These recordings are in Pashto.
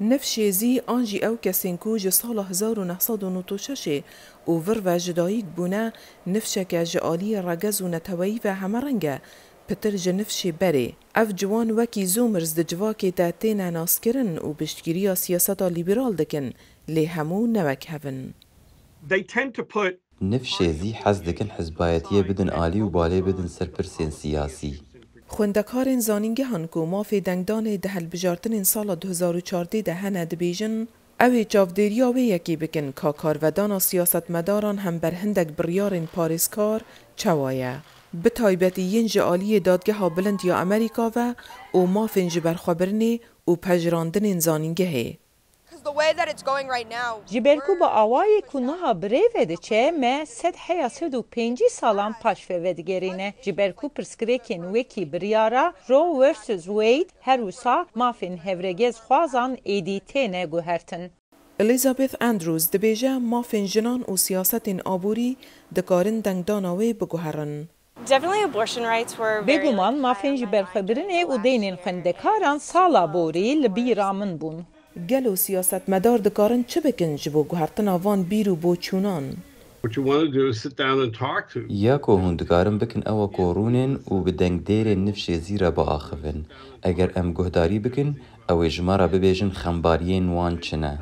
Nevşezî an jî ew kesên ku ji sala 1996 û vir ve ji dayîk bûne nifşeke ji aliyê regez û neteweyî ve hemereng e pitir ji nifşê berê. Ev ciwan wekî zûmirs di civakê de têne naskirin û piştgiriya siyaseta lîberal dikin lê hemû newek hevin. Nifşêzî hez dikin hizbayetiye bidin alî û balê bidin serpirsên siyasî. خوندکارین زانینگەهان و مافی دهل دە این سال 2014 دە هەنە اوی و چاودێریا یکی بکن کا کارڤدانا این پاریسکار چوایه، به پارێزکار ینج عالی دادگه ها بلند یا امریکا و او و، û برخوابرنی او پجراندن این زانینگه هی، Ġibelku baqawaj kunnaħa brevedeċe me sed heja sedu penġi salan paċfe vedgerine. Ġibelku priskreken weki briyara Roe vs. Wade her usa mafin hevregez xwazan edi tene guhertin. Elizabeth Andrews dibêje mafên jinan û siyasetên aborî dikarin dengdana wê biguherin. Bêguman mafên ji berxebirinê û deynên xwendekaran sala borî li bîra min bûn. گەل و سیاست مەدار دەکارن چ بکن ji بۆ گوهرتناوان بیر و بۆ چوونان. یاکۆ هون دکارم بکن ئەوە کۆڕونێن و بە دەنگدێرێن نفشێزیرە بە ئاخڤن ئەگەر ئەم گوهداری بکن ئەوەی ژمارە ببێژن خەمباریەن وان چنە.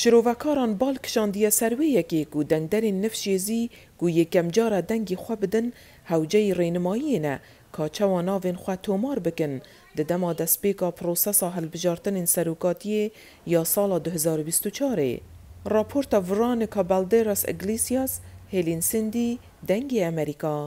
شرۆڤکاران باڵ کشاندیە سەروەیەکێک و دەنگدەرێن نفشێزی و یەکەم جارە دەنگی خوا بدن هەوجەی ڕێنماییەنە کاچەوە ناوێنخوا تۆمار بکەن دەدەما دەستپێکا پرۆسەسا هەلبژارتنین سەرۆکاتیە یا ساڵە 2024ێ. راپۆرتە ڤڕانێکە بەڵدێ ڕاست ئەگلیسیاس هێلین سندی دەنگی ئەمریکا.